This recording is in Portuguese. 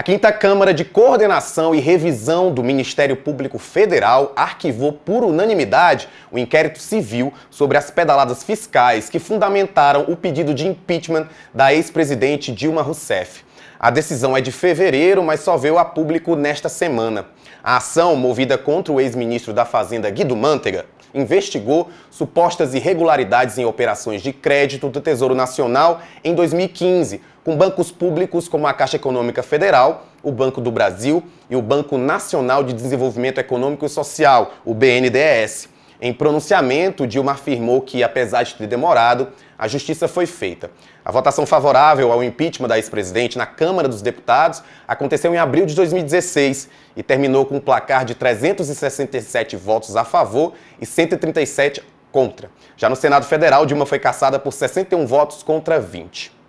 A Quinta Câmara de Coordenação e Revisão do Ministério Público Federal arquivou por unanimidade o inquérito civil sobre as pedaladas fiscais que fundamentaram o pedido de impeachment da ex-presidente Dilma Rousseff. A decisão é de fevereiro, mas só veio a público nesta semana. A ação, movida contra o ex-ministro da Fazenda Guido Mantega, investigou supostas irregularidades em operações de crédito do Tesouro Nacional em 2015, com bancos públicos como a Caixa Econômica Federal, o Banco do Brasil e o Banco Nacional de Desenvolvimento Econômico e Social, o BNDES. Em pronunciamento, Dilma afirmou que, apesar de ter demorado, a justiça foi feita. A votação favorável ao impeachment da ex-presidente na Câmara dos Deputados aconteceu em abril de 2016 e terminou com um placar de 367 votos a favor e 137 contra. Já no Senado Federal, Dilma foi cassada por 61 votos contra 20.